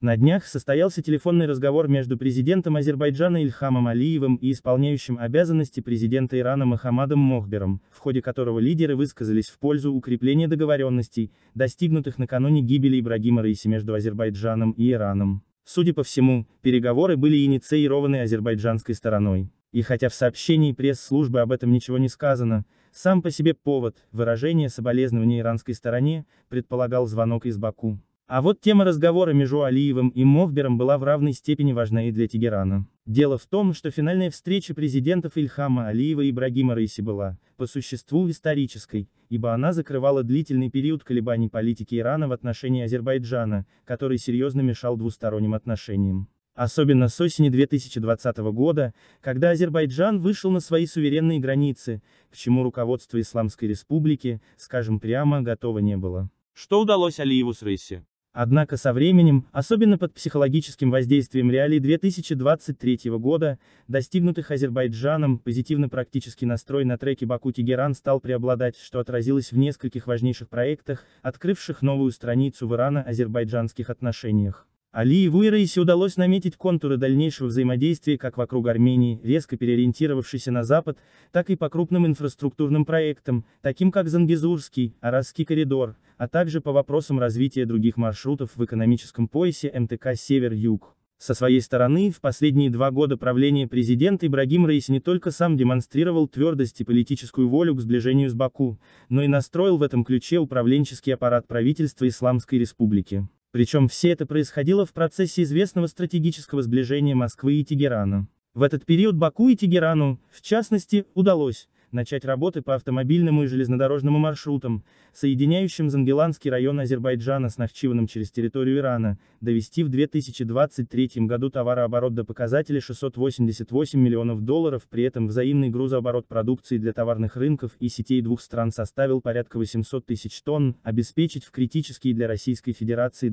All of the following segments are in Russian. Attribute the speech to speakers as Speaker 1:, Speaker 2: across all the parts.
Speaker 1: На днях состоялся телефонный разговор между президентом Азербайджана Ильхамом Алиевым и исполняющим обязанности президента Ирана Мохаммадом Мохбером, в ходе которого лидеры высказались в пользу укрепления договоренностей, достигнутых накануне гибели Ибрагима Раиси между Азербайджаном и Ираном. Судя по всему, переговоры были инициированы азербайджанской стороной. И хотя в сообщении пресс-службы об этом ничего не сказано, сам по себе повод, выражение соболезнования иранской стороне, предполагал звонок из Баку. А вот тема разговора между Алиевым и Мовбером была в равной степени важна и для Тегерана. Дело в том, что финальная встреча президентов Ильхама Алиева и Ибрагима Рейси была, по существу, исторической, ибо она закрывала длительный период колебаний политики Ирана в отношении Азербайджана, который серьезно мешал двусторонним отношениям. Особенно с осени 2020 года, когда Азербайджан вышел на свои суверенные границы, к чему руководство Исламской Республики, скажем прямо, готово не было. Что удалось Алиеву с Рейси? Однако со временем, особенно под психологическим воздействием реалий 2023 года, достигнутых Азербайджаном, позитивно-практический настрой на треке «Баку-Тегеран» стал преобладать, что отразилось в нескольких важнейших проектах, открывших новую страницу в ирано-азербайджанских отношениях. Алиеву и Раисе удалось наметить контуры дальнейшего взаимодействия как вокруг Армении, резко переориентировавшейся на Запад, так и по крупным инфраструктурным проектам, таким как Зангизурский, Аравский коридор, а также по вопросам развития других маршрутов в экономическом поясе МТК «Север-Юг». Со своей стороны, в последние два года правления президента Ибрагим Раис не только сам демонстрировал твердость и политическую волю к сближению с Баку, но и настроил в этом ключе управленческий аппарат правительства Исламской Республики. Причем все это происходило в процессе известного стратегического сближения Москвы и Тегерана. В этот период Баку и Тегерану, в частности, удалось начать работы по автомобильному и железнодорожному маршрутам, соединяющим Зангеланский район Азербайджана с Нахчиваном через территорию Ирана, довести в 2023 году товарооборот до показателя 688 миллионов долларов, при этом взаимный грузооборот продукции для товарных рынков и сетей двух стран составил порядка 800 тысяч тонн, обеспечить в критические для Российской Федерации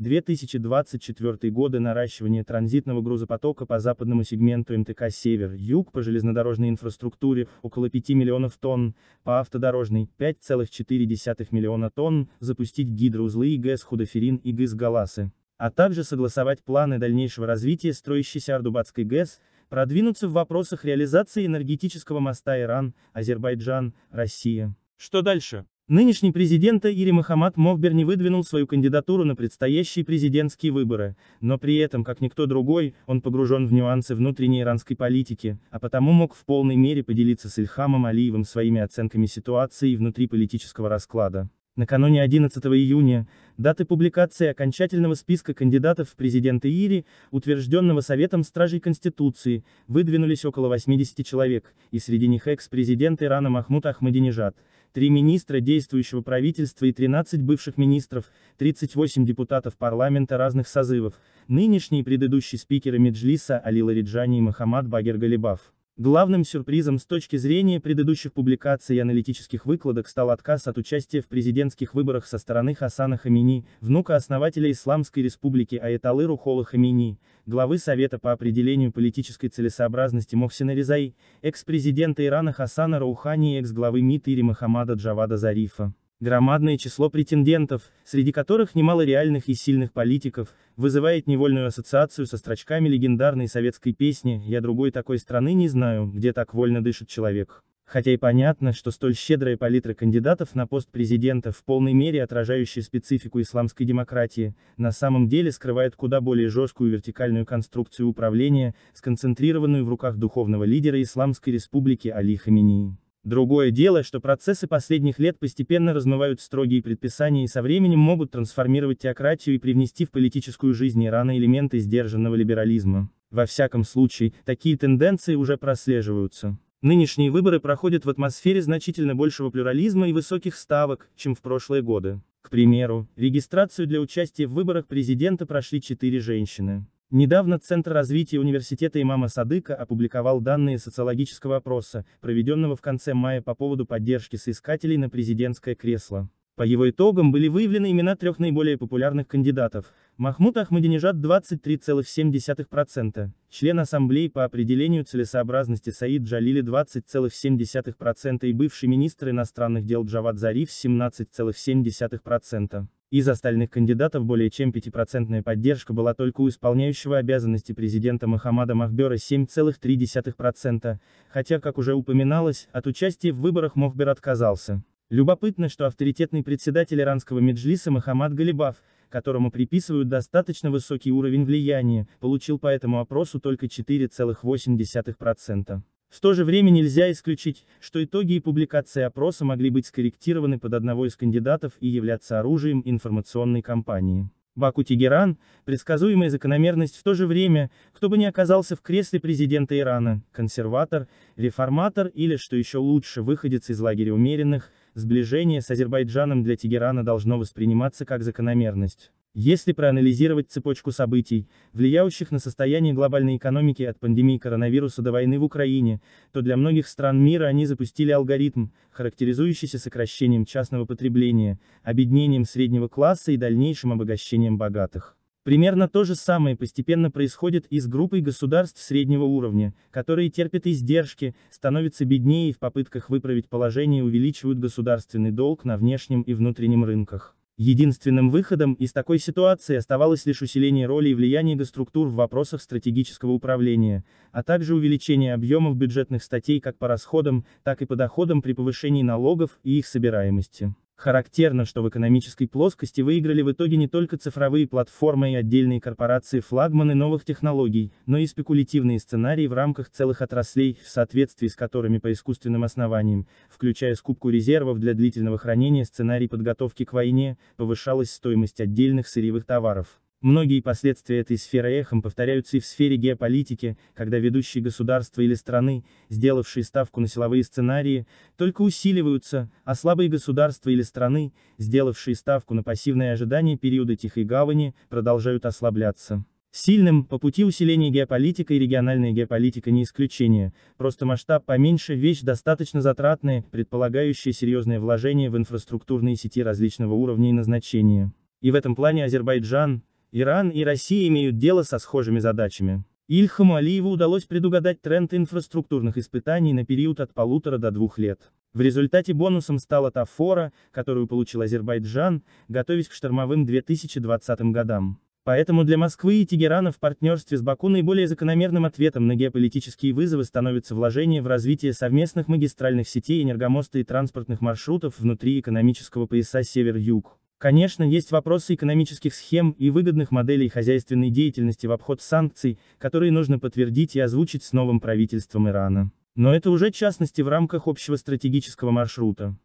Speaker 1: 2022-2024 годы наращивание транзитного грузопотока по западному сегменту МТК «Север-Юг» по железнодорожной инфраструктуре инфраструктуре – около 5 миллионов тонн, по автодорожной – 5,4 миллиона тонн, запустить гидроузлы и ГЭС Худоферин и ГЭС Галасы, а также согласовать планы дальнейшего развития строящейся ардубадской ГЭС, продвинуться в вопросах реализации энергетического моста Иран, Азербайджан, Россия. Что дальше? Нынешний президент Ири Махамад Мовбер не выдвинул свою кандидатуру на предстоящие президентские выборы, но при этом, как никто другой, он погружен в нюансы внутренней иранской политики, а потому мог в полной мере поделиться с Ильхамом Алиевым своими оценками ситуации внутри политического расклада. Накануне 11 июня, даты публикации окончательного списка кандидатов в президенты Ири, утвержденного Советом Стражей Конституции, выдвинулись около 80 человек, и среди них экс-президент Ирана Махмуд Ахмадинежад – Три министра действующего правительства и 13 бывших министров, 38 депутатов парламента разных созывов, нынешний и предыдущий спикеры Меджлиса Алила Лариджани и Махамад Багер Галибаф. Главным сюрпризом с точки зрения предыдущих публикаций и аналитических выкладок стал отказ от участия в президентских выборах со стороны Хасана Хамини, внука основателя Исламской республики Аяталы Рухола Хамини, главы Совета по определению политической целесообразности Мохсина Резаи, экс-президента Ирана Хасана Раухани и экс-главы МИД Ири Мохаммада Джавада Зарифа. Громадное число претендентов, среди которых немало реальных и сильных политиков, вызывает невольную ассоциацию со строчками легендарной советской песни «Я другой такой страны не знаю, где так вольно дышит человек». Хотя и понятно, что столь щедрая палитра кандидатов на пост президента в полной мере отражающая специфику исламской демократии, на самом деле скрывает куда более жесткую вертикальную конструкцию управления, сконцентрированную в руках духовного лидера Исламской Республики Али Хаминии. Другое дело, что процессы последних лет постепенно размывают строгие предписания и со временем могут трансформировать теократию и привнести в политическую жизнь Ирана элементы сдержанного либерализма. Во всяком случае, такие тенденции уже прослеживаются. Нынешние выборы проходят в атмосфере значительно большего плюрализма и высоких ставок, чем в прошлые годы. К примеру, регистрацию для участия в выборах президента прошли четыре женщины. Недавно Центр развития университета имама Садыка опубликовал данные социологического опроса, проведенного в конце мая по поводу поддержки соискателей на президентское кресло. По его итогам были выявлены имена трех наиболее популярных кандидатов. Махмуд Ахмадинежад 23,7%, член Ассамблеи по определению целесообразности Саид Джалили 20,7% и бывший министр иностранных дел Джавад Зариф 17,7%. Из остальных кандидатов более чем 5% поддержка была только у исполняющего обязанности президента Мохаммада Махбера 7,3%, хотя, как уже упоминалось, от участия в выборах Мохбер отказался. Любопытно, что авторитетный председатель иранского меджлиса Мохаммад Галибав, которому приписывают достаточно высокий уровень влияния, получил по этому опросу только 4,8%. В то же время нельзя исключить, что итоги и публикации опроса могли быть скорректированы под одного из кандидатов и являться оружием информационной кампании. Баку-Тегеран, предсказуемая закономерность в то же время, кто бы ни оказался в кресле президента Ирана, консерватор, реформатор или, что еще лучше, выходец из лагеря умеренных, сближение с Азербайджаном для Тегерана должно восприниматься как закономерность. Если проанализировать цепочку событий, влияющих на состояние глобальной экономики от пандемии коронавируса до войны в Украине, то для многих стран мира они запустили алгоритм, характеризующийся сокращением частного потребления, обеднением среднего класса и дальнейшим обогащением богатых. Примерно то же самое постепенно происходит и с группой государств среднего уровня, которые терпят издержки, становятся беднее и в попытках выправить положение увеличивают государственный долг на внешнем и внутреннем рынках. Единственным выходом из такой ситуации оставалось лишь усиление роли и влияния госструктур в вопросах стратегического управления, а также увеличение объемов бюджетных статей как по расходам, так и по доходам при повышении налогов и их собираемости. Характерно, что в экономической плоскости выиграли в итоге не только цифровые платформы и отдельные корпорации флагманы новых технологий, но и спекулятивные сценарии в рамках целых отраслей, в соответствии с которыми по искусственным основаниям, включая скупку резервов для длительного хранения сценарий подготовки к войне, повышалась стоимость отдельных сырьевых товаров. Многие последствия этой сферы эхом повторяются и в сфере геополитики, когда ведущие государства или страны, сделавшие ставку на силовые сценарии, только усиливаются, а слабые государства или страны, сделавшие ставку на пассивное ожидание периода тихой гавани, продолжают ослабляться. Сильным, по пути усиления геополитика и региональная геополитика не исключение, просто масштаб поменьше вещь достаточно затратная, предполагающая серьезное вложение в инфраструктурные сети различного уровня и назначения. И в этом плане Азербайджан, Иран и Россия имеют дело со схожими задачами. Ильхаму Алиеву удалось предугадать тренд инфраструктурных испытаний на период от полутора до двух лет. В результате бонусом стала та фора, которую получил Азербайджан, готовясь к штормовым 2020 годам. Поэтому для Москвы и Тегерана в партнерстве с Баку наиболее закономерным ответом на геополитические вызовы становится вложение в развитие совместных магистральных сетей энергомоста и транспортных маршрутов внутри экономического пояса север-юг. Конечно, есть вопросы экономических схем и выгодных моделей хозяйственной деятельности в обход санкций, которые нужно подтвердить и озвучить с новым правительством Ирана. Но это уже частности в рамках общего стратегического маршрута.